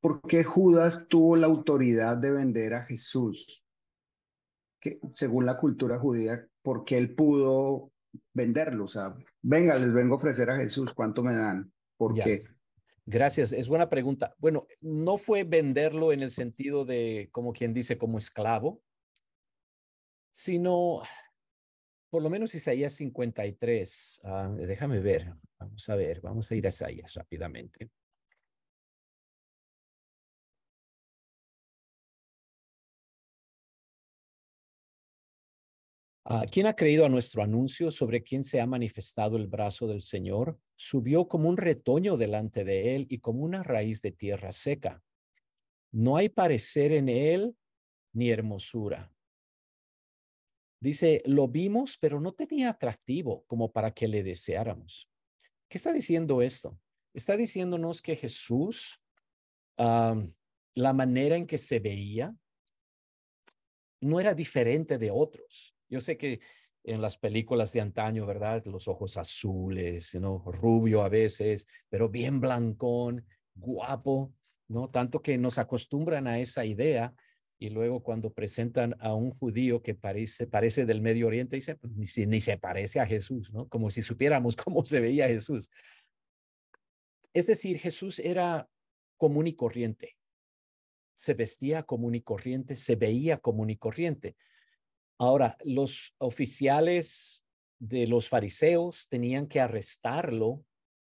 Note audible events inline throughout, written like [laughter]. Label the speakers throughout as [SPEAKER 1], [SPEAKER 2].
[SPEAKER 1] ¿Por qué Judas tuvo la autoridad de vender a Jesús? según la cultura judía, ¿por qué él pudo venderlo? O sea, venga, les vengo a ofrecer a Jesús, ¿cuánto me dan? ¿Por qué? Gracias, es buena pregunta. Bueno, no fue venderlo en el sentido de, como quien dice, como esclavo, sino, por lo menos Isaías 53, ah, déjame ver, vamos a ver, vamos a ir a Isaías rápidamente. Ah, ¿Quién ha creído a nuestro anuncio sobre quién se ha manifestado el brazo del Señor? Subió como un retoño delante de él y como una raíz de tierra seca. No hay parecer en él ni hermosura. Dice, lo vimos, pero no tenía atractivo como para que le deseáramos. ¿Qué está diciendo esto? Está diciéndonos que Jesús, la manera en que se veía, no era diferente de otros yo sé que en las películas de antaño, ¿verdad? Los ojos azules, ¿no? Rubio a veces, pero bien blancón, guapo, ¿no? Tanto que nos acostumbran a esa idea y luego cuando presentan a un judío que parece, parece del Medio Oriente, dice, pues ni, ni se parece a Jesús, ¿no? Como si supiéramos [laughs] cómo se veía Jesús. Es decir, Jesús era común y corriente. Se vestía común y corriente, se veía común y corriente. Ahora, los oficiales de los fariseos tenían que arrestarlo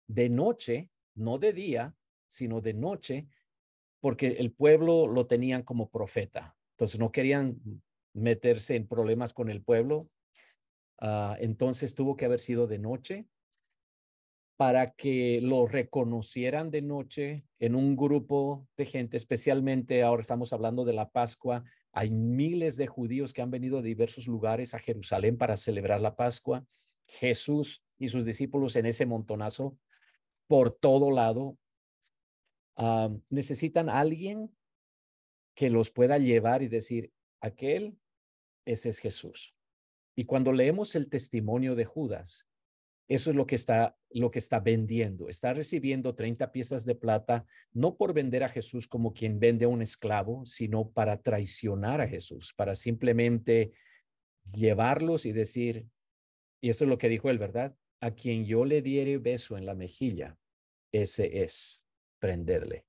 [SPEAKER 1] de noche, no de día, sino de noche, porque el pueblo lo tenían como profeta. Entonces no querían meterse en problemas con el pueblo. Ah, entonces tuvo que haber sido de noche para que lo reconocieran de noche en un grupo de gente, especialmente ahora estamos hablando de la Pascua, hay miles de judíos que han venido de diversos lugares a Jerusalén para celebrar la Pascua. Jesús y sus discípulos en ese montonazo por todo lado. Ah, necesitan alguien que los pueda llevar y decir, aquel, ese es Jesús. Y cuando leemos el testimonio de Judas, eso es lo que está lo que está vendiendo. Está recibiendo 30 piezas de plata, no por vender a Jesús como quien vende a un esclavo, sino para traicionar a Jesús, para simplemente llevarlos y decir, y eso es lo que dijo él, ¿verdad? A quien yo le diere beso en la mejilla, ese es, prenderle.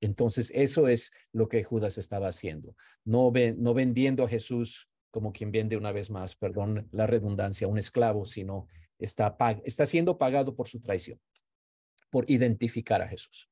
[SPEAKER 1] Entonces, eso es lo que Judas estaba haciendo, no, no vendiendo a Jesús como quien vende una vez más, perdón la redundancia, un esclavo, sino está, está siendo pagado por su traición, por identificar a Jesús.